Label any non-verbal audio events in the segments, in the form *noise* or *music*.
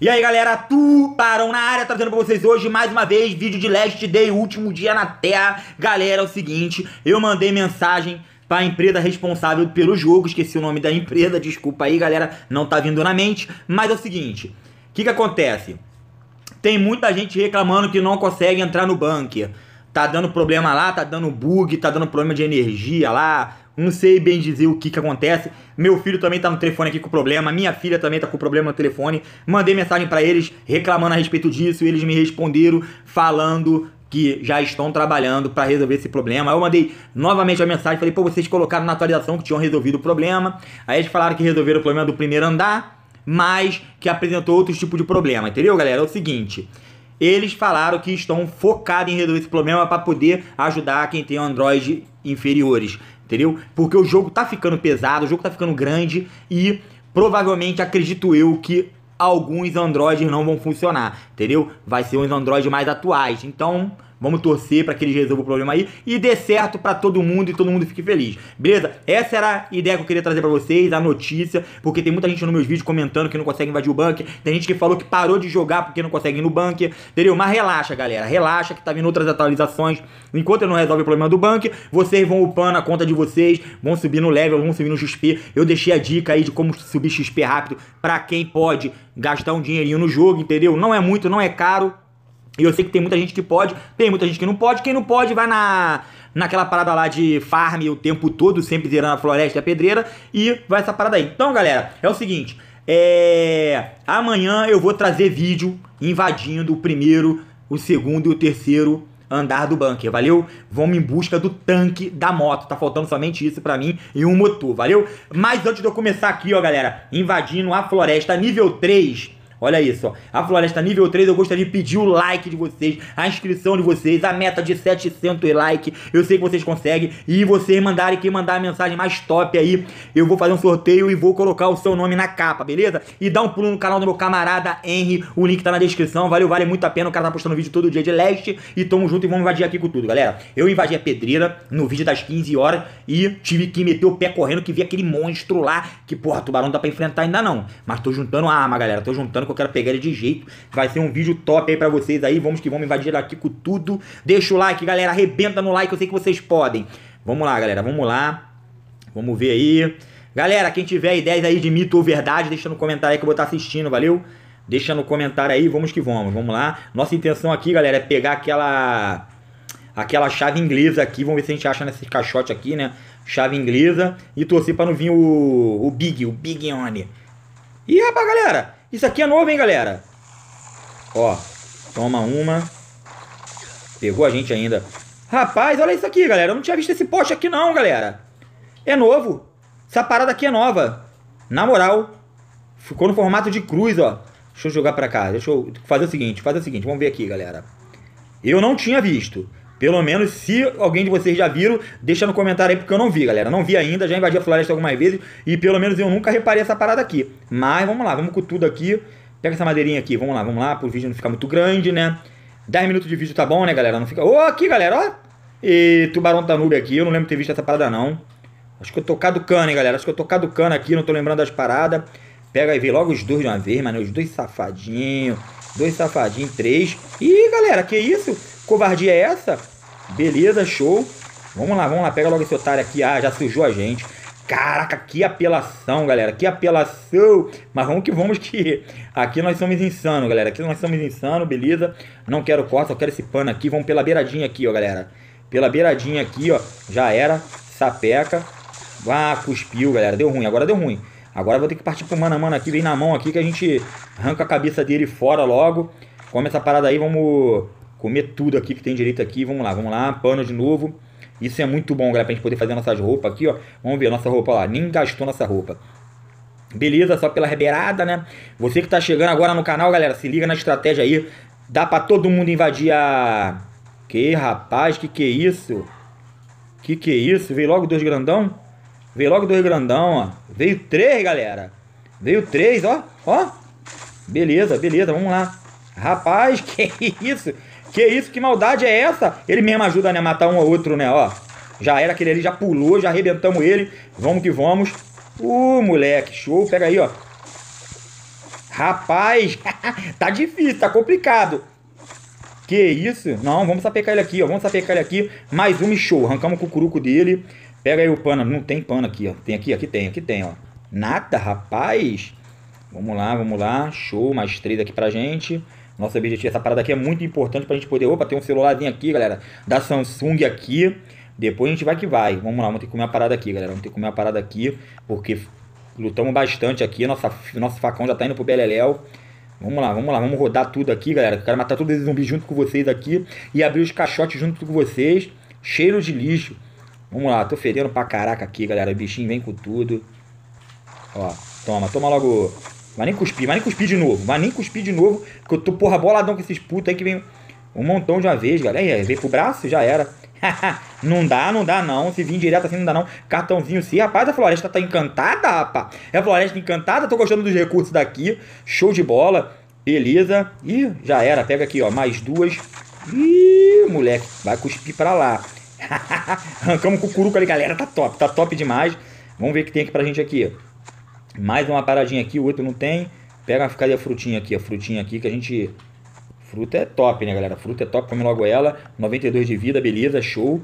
E aí galera, Tuparão na área, trazendo pra vocês hoje mais uma vez vídeo de Last Day, último dia na Terra. Galera, é o seguinte, eu mandei mensagem para a empresa responsável pelo jogo, esqueci o nome da empresa, desculpa aí galera, não tá vindo na mente, mas é o seguinte, o que que acontece? Tem muita gente reclamando que não consegue entrar no bunker, tá dando problema lá, tá dando bug, tá dando problema de energia lá, não sei bem dizer o que, que acontece. Meu filho também tá no telefone aqui com problema, minha filha também tá com problema no telefone. Mandei mensagem para eles reclamando a respeito disso, eles me responderam falando que já estão trabalhando para resolver esse problema. Eu mandei novamente a mensagem, falei, pô, vocês colocaram na atualização que tinham resolvido o problema. Aí eles falaram que resolveram o problema do primeiro andar, mas que apresentou outro tipo de problema, entendeu, galera? É o seguinte, eles falaram que estão focados em resolver esse problema para poder ajudar quem tem Android inferiores entendeu? Porque o jogo tá ficando pesado, o jogo tá ficando grande e provavelmente acredito eu que alguns Androids não vão funcionar, entendeu? Vai ser uns Androids mais atuais. Então, Vamos torcer para que eles resolvam o problema aí e dê certo para todo mundo e todo mundo fique feliz. Beleza? Essa era a ideia que eu queria trazer para vocês, a notícia, porque tem muita gente nos meus vídeos comentando que não consegue invadir o bunker, tem gente que falou que parou de jogar porque não consegue ir no bunker, entendeu? Mas relaxa, galera, relaxa que tá vindo outras atualizações. Enquanto eu não resolve o problema do bunker, vocês vão upando a conta de vocês, vão subir no level, vão subir no XP. Eu deixei a dica aí de como subir XP rápido para quem pode gastar um dinheirinho no jogo, entendeu? Não é muito, não é caro, e eu sei que tem muita gente que pode, tem muita gente que não pode. Quem não pode vai na naquela parada lá de farm o tempo todo, sempre zerando a floresta e a pedreira, e vai essa parada aí. Então, galera, é o seguinte, é... amanhã eu vou trazer vídeo invadindo o primeiro, o segundo e o terceiro andar do bunker, valeu? Vamos em busca do tanque da moto, tá faltando somente isso pra mim e um motor, valeu? Mas antes de eu começar aqui, ó, galera, invadindo a floresta nível 3 Olha isso, ó. A Floresta Nível 3, eu gostaria de pedir o like de vocês, a inscrição de vocês, a meta de 700 like. Eu sei que vocês conseguem. E vocês mandarem, quem mandar a mensagem mais top aí, eu vou fazer um sorteio e vou colocar o seu nome na capa, beleza? E dá um pulo no canal do meu camarada Henry, o link tá na descrição. Valeu, vale muito a pena. O cara tá postando vídeo todo dia de leste. E tamo junto e vamos invadir aqui com tudo, galera. Eu invadi a pedreira no vídeo das 15 horas e tive que meter o pé correndo que vi aquele monstro lá. Que porra, tubarão dá pra enfrentar ainda não. Mas tô juntando a arma, galera. Tô juntando que eu quero pegar ele de jeito. Vai ser um vídeo top aí pra vocês aí. Vamos que vamos invadir aqui com tudo. Deixa o like, galera. Arrebenta no like, eu sei que vocês podem. Vamos lá, galera. Vamos lá. Vamos ver aí. Galera, quem tiver ideias aí de mito ou verdade, deixa no comentário aí que eu vou estar tá assistindo, valeu? Deixa no comentário aí, vamos que vamos, vamos lá. Nossa intenção aqui, galera, é pegar aquela aquela chave inglesa aqui, vamos ver se a gente acha nesse caixote aqui, né? Chave inglesa e torcer para não vir o, o Big, o Big One. E rapaz, galera, isso aqui é novo, hein, galera? Ó, toma uma. Pegou a gente ainda. Rapaz, olha isso aqui, galera. Eu não tinha visto esse poste aqui não, galera. É novo. Essa parada aqui é nova. Na moral. Ficou no formato de cruz, ó. Deixa eu jogar pra cá. Deixa eu fazer o seguinte, fazer o seguinte. Vamos ver aqui, galera. Eu não tinha visto. Pelo menos, se alguém de vocês já viram, deixa no comentário aí, porque eu não vi, galera. Não vi ainda, já invadi a floresta algumas vezes e pelo menos eu nunca reparei essa parada aqui. Mas vamos lá, vamos com tudo aqui. Pega essa madeirinha aqui, vamos lá, vamos lá, pro vídeo não ficar muito grande, né? 10 minutos de vídeo tá bom, né, galera? Não fica... Ô, oh, aqui, galera, ó! E tubarão nube aqui, eu não lembro de ter visto essa parada, não. Acho que eu tô caducando, hein, galera? Acho que eu tô caducando aqui, não tô lembrando das paradas. Pega e vê logo os dois de uma vez, mano. Os dois safadinhos. Dois safadinhos, três. Ih, galera, que isso? Covardia é essa? Beleza, show. Vamos lá, vamos lá. Pega logo esse otário aqui. Ah, já sujou a gente. Caraca, que apelação, galera. Que apelação. Mas vamos que vamos que aqui nós somos insano, galera. Aqui nós somos insano, beleza? Não quero corte, só quero esse pano aqui. Vamos pela beiradinha aqui, ó, galera. Pela beiradinha aqui, ó. Já era. Sapeca. Ah, cuspiu, galera. Deu ruim. Agora deu ruim. Agora vou ter que partir pro mano a mano aqui. Vem na mão aqui que a gente arranca a cabeça dele fora logo. Come essa parada aí. Vamos comer tudo aqui que tem direito aqui. Vamos lá, vamos lá, pano de novo. Isso é muito bom, galera, pra gente poder fazer nossas roupas aqui, ó. Vamos ver nossa roupa lá. Nem gastou nossa roupa. Beleza, só pela rebeirada, né? Você que tá chegando agora no canal, galera, se liga na estratégia aí. Dá pra todo mundo invadir a... Que rapaz, que que é isso? Que que é isso? Veio logo dois grandão? Veio logo dois grandão, ó. Veio três, galera. Veio três, ó. Ó. Beleza, beleza, vamos lá. Rapaz, *laughs* que isso? Que isso? Que maldade é essa? Ele mesmo ajuda né, a matar um ou outro, né? Ó, já era aquele ali, já pulou, já arrebentamos ele. Vamos que vamos. Uh, moleque, show. Pega aí, ó. Rapaz, *laughs* tá difícil, tá complicado. Que isso? Não, vamos sapecar ele aqui, ó. Vamos sapecar ele aqui. Mais um e show. Arrancamos o cucuruco dele. Pega aí o pano. Não tem pano aqui, ó. Tem aqui, aqui tem, aqui tem, ó. Nada, rapaz. Vamos lá, vamos lá. Show, mais três aqui pra gente. Nosso objetivo, essa parada aqui é muito importante para a gente poder, opa, tem um celularzinho aqui, galera, da Samsung aqui. Depois a gente vai que vai. Vamos lá, vamos ter que comer uma parada aqui, galera. Vamos ter que comer uma parada aqui, porque lutamos bastante aqui. Nossa, nosso facão já tá indo pro Beleléu. Vamos lá, vamos lá, vamos rodar tudo aqui, galera. Quero matar todos esses zumbis junto com vocês aqui e abrir os caixotes junto com vocês. Cheiro de lixo. Vamos lá, tô fedendo pra caraca aqui, galera. O bichinho vem com tudo. Ó, toma, toma logo Vai nem cuspir, vai nem cuspir de novo. Vai nem cuspir de novo, Que eu tô porra boladão com esses putos aí que vem um montão de uma vez, galera. Aí, veio pro braço, já era. *laughs* não dá, não dá não. Se vir direto assim, não dá não. Cartãozinho sim. Rapaz, a floresta tá encantada, rapaz. É a floresta encantada. Tô gostando dos recursos daqui. Show de bola. Beleza. E já era. Pega aqui, ó. Mais duas. Ih, moleque. Vai cuspir pra lá. *laughs* Arrancamos o cucuruco ali, galera. Tá top. Tá top demais. Vamos ver o que tem aqui pra gente aqui. Mais uma paradinha aqui, o outro não tem. Pega uma ficaria frutinha aqui, a frutinha aqui que a gente... Fruta é top, né, galera? Fruta é top, come logo ela. 92 de vida, beleza, show.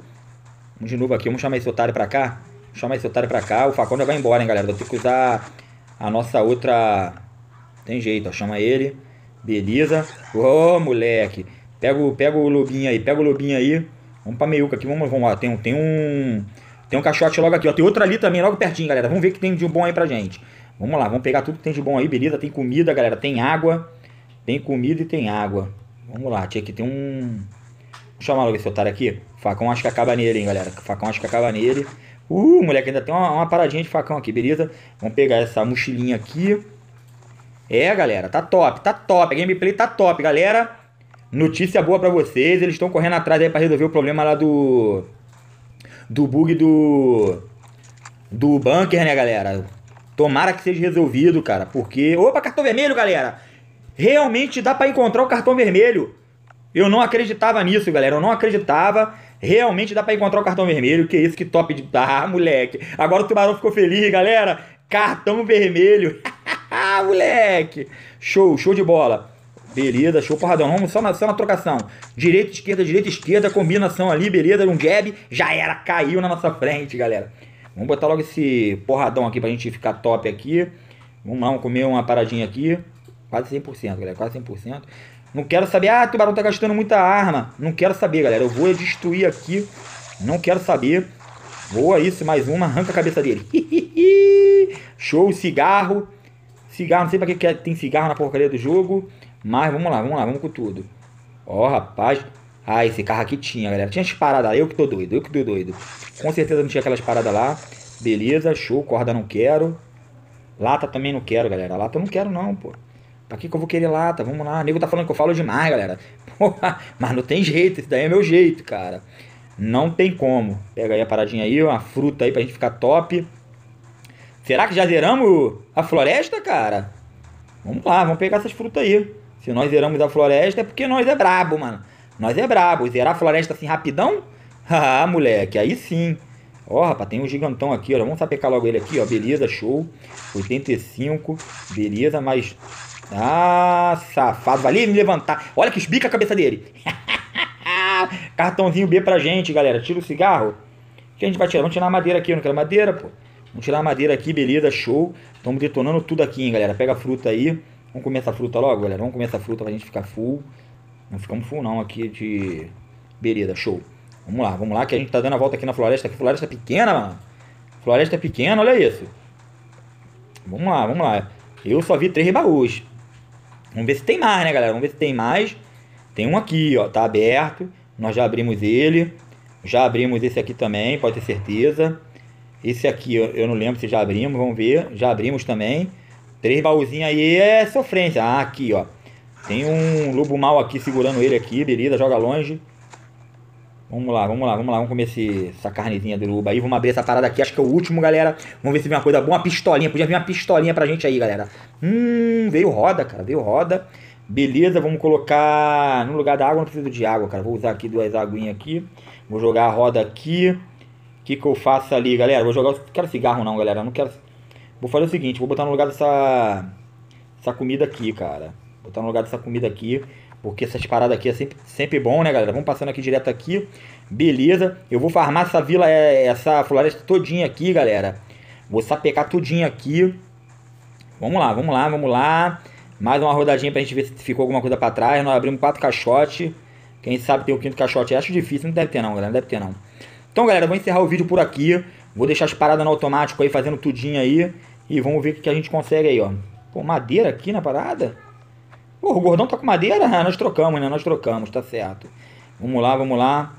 Vamos de novo aqui, vamos chamar esse otário pra cá. Vamos chamar esse otário pra cá. O facão já vai embora, hein, galera? Vou ter que usar a nossa outra... Tem jeito, ó. Chama ele. Beleza. Ô, oh, moleque. Pega o, pega o lobinho aí, pega o lobinho aí. Vamos pra meiuca aqui, vamos, vamos lá. Tem, tem um... Tem um caixote logo aqui, ó. Tem outro ali também, logo pertinho, galera. Vamos ver o que tem de bom aí pra gente. Vamos lá, vamos pegar tudo que tem de bom aí, beleza? Tem comida, galera, tem água. Tem comida e tem água. Vamos lá, tinha que ter um... Vou chamar logo esse otário aqui. Facão acho que acaba nele, hein, galera. Facão acho que acaba nele. Uh, moleque, ainda tem uma, uma paradinha de facão aqui, beleza? Vamos pegar essa mochilinha aqui. É, galera, tá top, tá top. A gameplay tá top, galera. Notícia boa pra vocês. Eles estão correndo atrás aí pra resolver o problema lá do... Do bug do... Do bunker, né, galera? Tomara que seja resolvido, cara, porque. Opa, cartão vermelho, galera! Realmente dá para encontrar o cartão vermelho. Eu não acreditava nisso, galera. Eu não acreditava. Realmente dá para encontrar o cartão vermelho. Que é isso, que top de. *laughs* Ah, moleque. Agora o tubarão ficou feliz, galera. Cartão vermelho. *laughs* moleque. Show, show de bola. Beleza, show porradão. Vamos só na, só na trocação. Direita, esquerda, direita, esquerda. Combinação ali, beleza. Um jab. Já era. Caiu na nossa frente, galera. Vamos botar logo esse porradão aqui pra gente ficar top aqui. Vamos lá, vamos comer uma paradinha aqui. Quase 100%, galera, quase 100%. Não quero saber, ah, tubarão tá gastando muita arma. Não quero saber, galera. Eu vou destruir aqui. Não quero saber. Boa, isso, mais uma. Arranca a cabeça dele. *laughs* Show, cigarro. Cigarro, não sei pra que, que é, tem cigarro na porcaria do jogo. Mas vamos lá, vamos lá, vamos com tudo. Ó, oh, rapaz. Ah, esse carro aqui tinha, galera. Tinha as paradas lá. Eu que tô doido, eu que tô doido. Com certeza não tinha aquelas paradas lá. Beleza, show. Corda não quero. Lata também não quero, galera. Lata eu não quero, não, pô. Pra que, que eu vou querer lata? Vamos lá. O nego tá falando que eu falo demais, galera. *laughs* Porra, mas não tem jeito. Esse daí é meu jeito, cara. Não tem como. Pega aí a paradinha aí, uma fruta aí pra gente ficar top. Será que já zeramos a floresta, cara? Vamos lá, vamos pegar essas frutas aí. Se nós zeramos a floresta é porque nós é brabo, mano. Nós é brabo. Zerar a floresta assim rapidão? *laughs* ah, moleque, aí sim. Ó, oh, rapaz, tem um gigantão aqui, ó. Vamos sapecar logo ele aqui, ó. Beleza, show. 85. Beleza, mas... Ah, safado. Vai ali me levantar. Olha que esbica a cabeça dele. *laughs* Cartãozinho B pra gente, galera. Tira o cigarro. O que a gente vai tirar? Vamos tirar a madeira aqui. Eu não quero madeira, pô. Vamos tirar a madeira aqui, beleza, show. Estamos detonando tudo aqui, hein, galera. Pega a fruta aí. Vamos comer essa fruta logo, galera. Vamos comer essa fruta pra gente ficar full. Não ficamos full não aqui de Bereda, show. Vamos lá, vamos lá que a gente tá dando a volta aqui na floresta, que floresta pequena, mano. Floresta pequena, olha isso. Vamos lá, vamos lá. Eu só vi três baús. Vamos ver se tem mais, né, galera? Vamos ver se tem mais. Tem um aqui, ó, tá aberto. Nós já abrimos ele. Já abrimos esse aqui também, pode ter certeza. Esse aqui, eu não lembro se já abrimos, vamos ver. Já abrimos também. Três baúzinhos aí é sofrência. Ah, aqui, ó. Tem um lobo mal aqui segurando ele aqui, beleza, joga longe. Vamos lá, vamos lá, vamos lá, vamos comer esse, essa carnezinha do lobo aí. Vamos abrir essa parada aqui, acho que é o último, galera. Vamos ver se vem uma coisa boa, uma pistolinha. Podia vir uma pistolinha pra gente aí, galera. Hum, veio roda, cara, veio roda. Beleza, vamos colocar no lugar da água, não preciso de água, cara. Vou usar aqui duas aguinhas aqui. Vou jogar a roda aqui. O que que eu faço ali, galera? Vou jogar, não quero cigarro não, galera, não quero... Vou fazer o seguinte, vou botar no lugar dessa... Essa comida aqui, cara botar no lugar dessa comida aqui. Porque essas paradas aqui é sempre, sempre bom, né, galera? Vamos passando aqui direto aqui. Beleza. Eu vou farmar essa vila, é, essa floresta todinha aqui, galera. Vou sapecar tudinho aqui. Vamos lá, vamos lá, vamos lá. Mais uma rodadinha pra gente ver se ficou alguma coisa pra trás. Nós abrimos quatro caixotes. Quem sabe tem o quinto caixote. acho difícil, não deve ter não, galera. Não deve ter não. Então, galera, vou encerrar o vídeo por aqui. Vou deixar as paradas no automático aí, fazendo tudinho aí. E vamos ver o que a gente consegue aí, ó. Pô, madeira aqui na parada? Pô, o gordão tá com madeira? Ah, nós trocamos, né? Nós trocamos, tá certo. Vamos lá, vamos lá.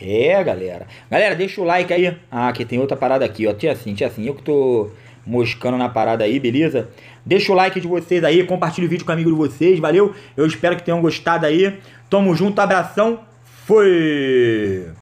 É, galera. Galera, deixa o like aí. Ah, aqui tem outra parada aqui, ó. Tinha assim, tinha assim. Eu que tô moscando na parada aí, beleza? Deixa o like de vocês aí, compartilha o vídeo com o amigo de vocês, valeu? Eu espero que tenham gostado aí. Tamo junto, abração. Fui!